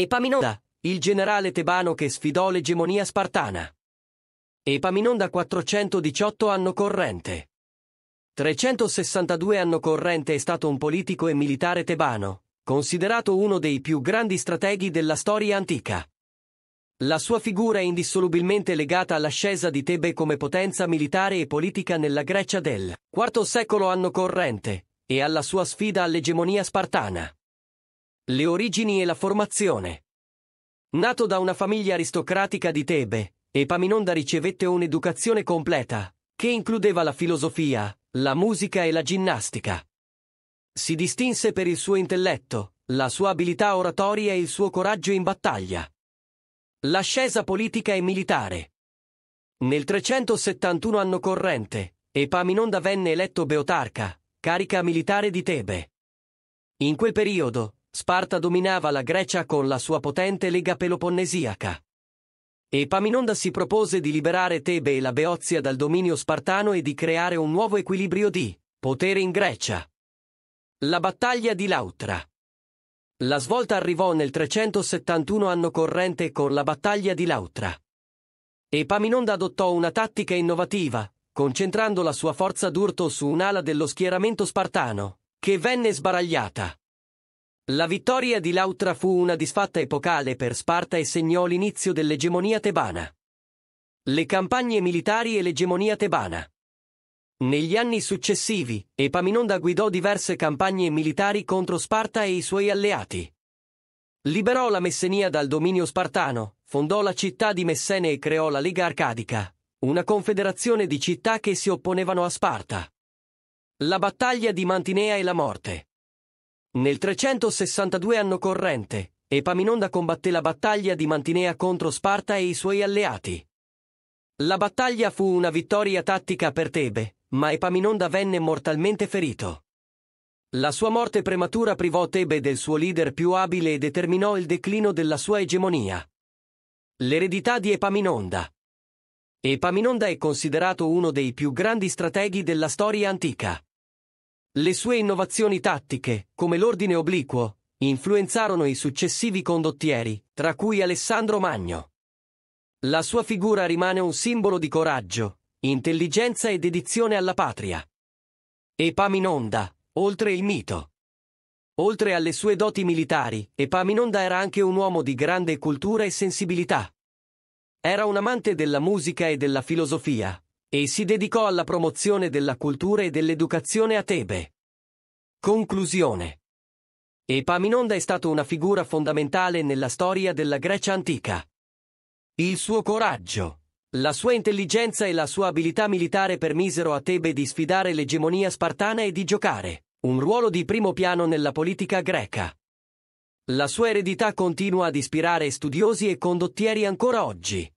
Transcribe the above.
Epaminonda, il generale tebano che sfidò l'egemonia spartana. Epaminonda 418 anno corrente. 362 anno corrente è stato un politico e militare tebano, considerato uno dei più grandi strateghi della storia antica. La sua figura è indissolubilmente legata all'ascesa di Tebe come potenza militare e politica nella Grecia del IV secolo anno corrente e alla sua sfida all'egemonia spartana. Le origini e la formazione. Nato da una famiglia aristocratica di Tebe, Epaminonda ricevette un'educazione completa, che includeva la filosofia, la musica e la ginnastica. Si distinse per il suo intelletto, la sua abilità oratoria e il suo coraggio in battaglia. L'ascesa politica e militare. Nel 371 anno corrente, Epaminonda venne eletto Beotarca, carica militare di Tebe. In quel periodo, Sparta dominava la Grecia con la sua potente lega peloponnesiaca. Epaminonda si propose di liberare Tebe e la Beozia dal dominio spartano e di creare un nuovo equilibrio di potere in Grecia. La battaglia di Lautra. La svolta arrivò nel 371 anno corrente con la battaglia di Lautra. Epaminonda adottò una tattica innovativa, concentrando la sua forza d'urto su un'ala dello schieramento spartano, che venne sbaragliata. La vittoria di Lautra fu una disfatta epocale per Sparta e segnò l'inizio dell'egemonia tebana. Le campagne militari e l'egemonia tebana. Negli anni successivi, Epaminonda guidò diverse campagne militari contro Sparta e i suoi alleati. Liberò la Messenia dal dominio spartano, fondò la città di Messene e creò la Lega Arcadica, una confederazione di città che si opponevano a Sparta. La battaglia di Mantinea e la morte. Nel 362 anno corrente, Epaminonda combatté la battaglia di Mantinea contro Sparta e i suoi alleati. La battaglia fu una vittoria tattica per Tebe, ma Epaminonda venne mortalmente ferito. La sua morte prematura privò Tebe del suo leader più abile e determinò il declino della sua egemonia. L'eredità di Epaminonda. Epaminonda è considerato uno dei più grandi strateghi della storia antica. Le sue innovazioni tattiche, come l'ordine obliquo, influenzarono i successivi condottieri, tra cui Alessandro Magno. La sua figura rimane un simbolo di coraggio, intelligenza e dedizione alla patria. Epaminonda, oltre il mito. Oltre alle sue doti militari, Epaminonda era anche un uomo di grande cultura e sensibilità. Era un amante della musica e della filosofia, e si dedicò alla promozione della cultura e dell'educazione a Tebe. Conclusione. Epaminonda è stato una figura fondamentale nella storia della Grecia antica. Il suo coraggio, la sua intelligenza e la sua abilità militare permisero a Tebe di sfidare l'egemonia spartana e di giocare un ruolo di primo piano nella politica greca. La sua eredità continua ad ispirare studiosi e condottieri ancora oggi.